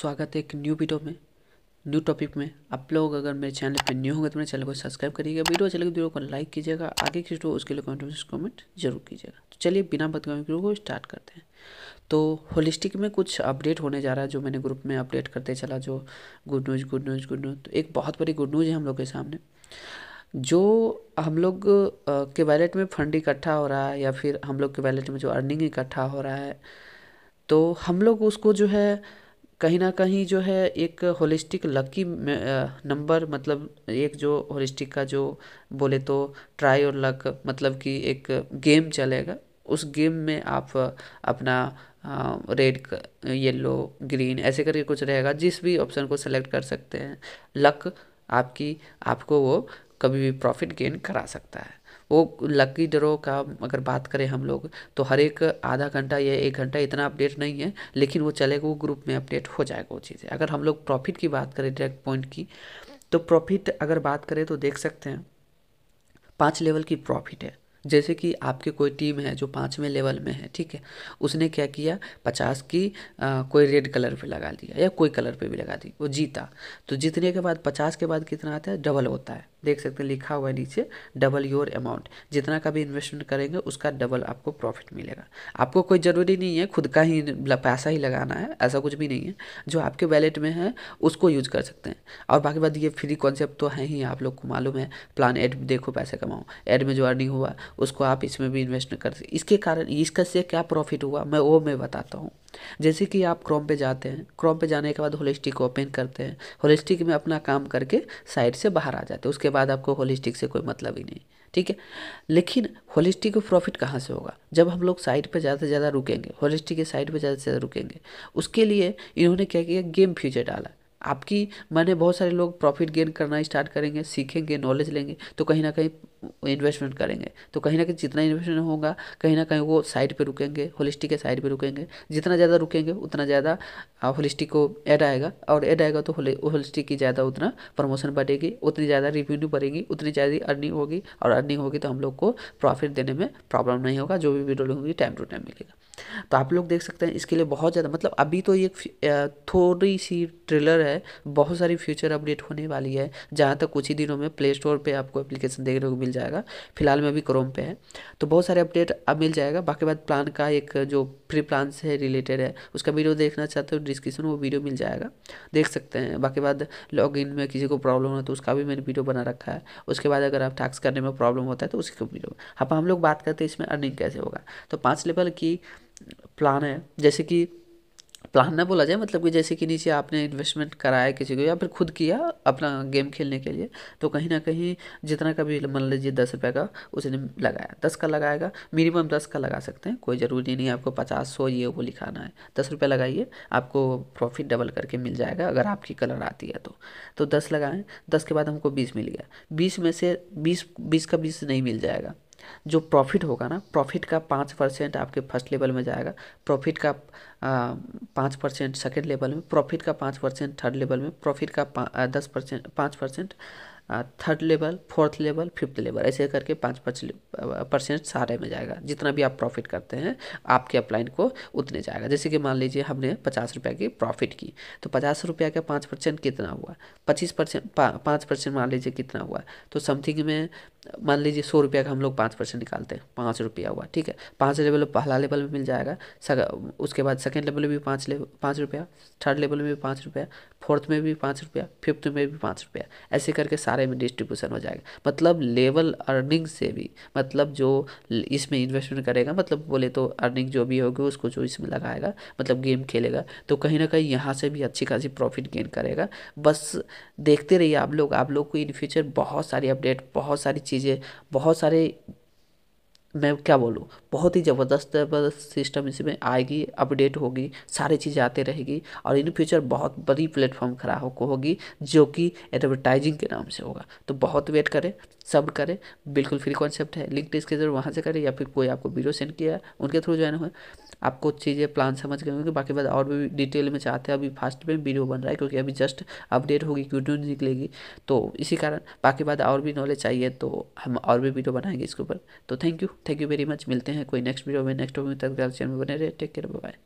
स्वागत है एक न्यू वीडियो में न्यू टॉपिक में आप लोग अगर मेरे चैनल पे न्यू होंगे तो मेरे चैनल को सब्सक्राइब करिएगा वीडियो अच्छा लगे वीडियो तो को लाइक कीजिएगा आगे की वीडियो उसके लिए कमेंट कमेंट जरूर कीजिएगा तो चलिए बिना बदगामी वीडियो को स्टार्ट करते हैं तो होलिस्टिक में कुछ अपडेट होने जा रहा है जो मैंने ग्रुप में अपडेट करते चला जो good news good news good news तो एक बहुत बड़ी गुड न्यूज़ है हम लोग के सामने जो हम लोग के वैलेट में फंड इकट्ठा हो रहा है या फिर हम लोग के वैलेट में जो अर्निंग इकट्ठा हो रहा है तो हम लोग उसको जो है कहीं ना कहीं जो है एक होलिस्टिक लकी नंबर मतलब एक जो होलिस्टिक का जो बोले तो ट्राई और लक मतलब कि एक गेम चलेगा उस गेम में आप अपना रेड येलो ग्रीन ऐसे करके कुछ रहेगा जिस भी ऑप्शन को सेलेक्ट कर सकते हैं लक आपकी आपको वो कभी भी प्रॉफिट गेन करा सकता है वो लकी ड्रो का अगर बात करें हम लोग तो हर एक आधा घंटा या एक घंटा इतना अपडेट नहीं है लेकिन वो चलेगा वो ग्रुप में अपडेट हो जाएगा वो चीज़ें अगर हम लोग प्रॉफिट की बात करें डायरेक्ट पॉइंट की तो प्रॉफिट अगर बात करें तो देख सकते हैं पाँच लेवल की प्रॉफिट है जैसे कि आपके कोई टीम है जो पाँचवें लेवल में है ठीक है उसने क्या किया पचास की आ, कोई रेड कलर पे लगा दिया या कोई कलर पे भी लगा दी वो जीता तो जीतने के बाद पचास के बाद कितना आता है डबल होता है देख सकते हैं लिखा हुआ है नीचे डबल योर अमाउंट जितना का भी इन्वेस्टमेंट करेंगे उसका डबल आपको प्रॉफिट मिलेगा आपको कोई ज़रूरी नहीं है खुद का ही पैसा ही लगाना है ऐसा कुछ भी नहीं है जो आपके वैलेट में है उसको यूज कर सकते हैं और बाकी बात ये फ्री कॉन्सेप्ट तो है ही आप लोग को मालूम है प्लान एड देखो पैसे कमाओ एड में जो अर्निंग हुआ उसको आप इसमें भी इन्वेस्ट नहीं कर सकते इसके कारण इसका से क्या प्रॉफिट हुआ मैं वो मैं बताता हूँ जैसे कि आप क्रोम पे जाते हैं क्रोम पे जाने के बाद होलिस्टिक ओपन करते हैं होलिस्टिक में अपना काम करके साइड से बाहर आ जाते हैं उसके बाद आपको होलिस्टिक से कोई मतलब ही नहीं ठीक है लेकिन होलिस्टिक को प्रॉफिट कहाँ से होगा जब हम लोग साइड पर ज़्यादा से ज़्यादा रुकेंगे होलिस्टिक के साइड पर ज़्यादा से ज़्यादा रुकेंगे उसके लिए इन्होंने क्या किया गेम फ्यूचर डाला आपकी माने बहुत सारे लोग प्रॉफिट गेन करना स्टार्ट करेंगे सीखेंगे नॉलेज लेंगे तो कहीं ना कहीं इन्वेस्टमेंट करेंगे तो कहीं ना कहीं जितना इन्वेस्टमेंट होगा कहीं ना कहीं वो साइड पे रुकेंगे होलिस्टिक के साइड पे रुकेंगे जितना ज़्यादा रुकेंगे उतना ज़्यादा होलिस्टिक को ऐड आएगा और ऐड आएगा तो होलिस्टिक की ज़्यादा उतना प्रमोशन बढ़ेगी उतनी ज़्यादा रिवेन्यू बढ़ेगी उतनी ज़्यादा अर्निंग होगी और अर्निंग होगी तो हम लोग को प्रॉफिट देने में प्रॉब्लम नहीं होगा जो भी वीडियो होंगी टाइम टू टाइम मिलेगा तो आप लोग देख सकते हैं इसके लिए बहुत ज़्यादा मतलब अभी तो ये थोड़ी सी ट्रेलर है है बहुत सारी फ्यूचर अपडेट होने वाली है जहाँ तक कुछ ही दिनों में प्ले स्टोर पर आपको एप्लीकेशन देखने को मिल जाएगा फिलहाल में अभी क्रोम पे है तो बहुत सारे अपडेट अब मिल जाएगा बाकी बात प्लान का एक जो फ्री प्लान से रिलेटेड है उसका वीडियो देखना चाहते हो डिस्क्रिप्शन में वो वीडियो मिल जाएगा देख सकते हैं बाकी बाद लॉग इन में किसी को प्रॉब्लम हो तो उसका भी मैंने वीडियो बना रखा है उसके बाद अगर आप टैक्स करने में प्रॉब्लम होता है तो को वीडियो अब हम लोग बात करते हैं इसमें अर्निंग कैसे होगा तो पाँच लेवल की प्लान है जैसे कि प्लान ना बोला जाए मतलब कि जैसे कि नीचे आपने इन्वेस्टमेंट कराया किसी को या फिर खुद किया अपना गेम खेलने के लिए तो कहीं ना कहीं जितना का भी मान लीजिए दस रुपये का उसने लगाया दस का लगाएगा मिनिमम दस का लगा सकते हैं कोई ज़रूरी नहीं है आपको पचास सौ ये वो लिखाना है दस रुपये लगाइए आपको प्रॉफिट डबल करके मिल जाएगा अगर आपकी कलर आती है तो तो दस लगाएं दस के बाद हमको बीस मिल गया बीस में से बीस बीस का बीस नहीं मिल जाएगा जो प्रॉफिट होगा ना प्रॉफिट का पाँच परसेंट आपके फर्स्ट लेवल में जाएगा प्रॉफिट का पाँच परसेंट सेकेंड लेवल में प्रॉफिट का पाँच परसेंट थर्ड लेवल में प्रॉफिट का दस परसेंट पाँच percent third level fourth level fifth level ऐसे करके पाँच पाँच परसेंट सारे में जाएगा जितना भी आप प्रॉफिट करते हैं आपके अपलाइन को उतने जाएगा जैसे कि मान लीजिए हमने पचास रुपये की प्रॉफिट की तो पचास रुपये का पाँच परसेंट कितना हुआ पच्चीस परसेंट पाँच परसेंट मान लीजिए कितना हुआ तो समथिंग में मान लीजिए सौ रुपये का हम लोग पाँच परसेंट निकालते हैं पाँच रुपया हुआ ठीक है पाँच लेवल पहला लेवल में मिल जाएगा उसके बाद सेकेंड लेवल में भी पाँच ले पाँच रुपया थर्ड लेवल में भी पाँच रुपया फोर्थ में भी पाँच रुपया फिफ्थ में भी पाँच रुपया ऐसे करके सारे सारे में डिस्ट्रीब्यूशन हो जाएगा मतलब लेवल अर्निंग से भी मतलब जो इसमें इन्वेस्टमेंट करेगा मतलब बोले तो अर्निंग जो भी होगी उसको जो इसमें लगाएगा मतलब गेम खेलेगा तो कहीं ना कहीं यहाँ से भी अच्छी खासी प्रॉफिट गेन करेगा बस देखते रहिए आप लोग आप लोग को इन फ्यूचर बहुत सारी अपडेट बहुत सारी चीज़ें बहुत सारे मैं क्या बोलूँ बहुत ही ज़बरदस्त सिस्टम इसमें आएगी अपडेट होगी सारी चीज़ें आते रहेगी और इन फ्यूचर बहुत बड़ी प्लेटफॉर्म खड़ा हो होगी जो कि एडवर्टाइजिंग के नाम से होगा तो बहुत वेट करें सब करें बिल्कुल फ्री कॉन्सेप्ट है लिंक इसके जरूर वहाँ से करें या फिर कोई आपको वीडियो सेंड किया उनके थ्रू ज्वाइन हुए आपको चीज़ें प्लान समझ गए होंगे बाकी बात और भी डिटेल में चाहते हैं अभी फास्ट में वीडियो बन रहा है क्योंकि अभी जस्ट अपडेट होगी क्यों निकलेगी तो इसी कारण बाकी बात और भी नॉलेज चाहिए तो हम और भी वीडियो बनाएंगे इसके ऊपर तो thank you thank you very much मिलते हैं कोई नेक्स्ट वीडियो में नेक्स्ट वीडियो तक चैनल में बने रहे टेक केयर बाय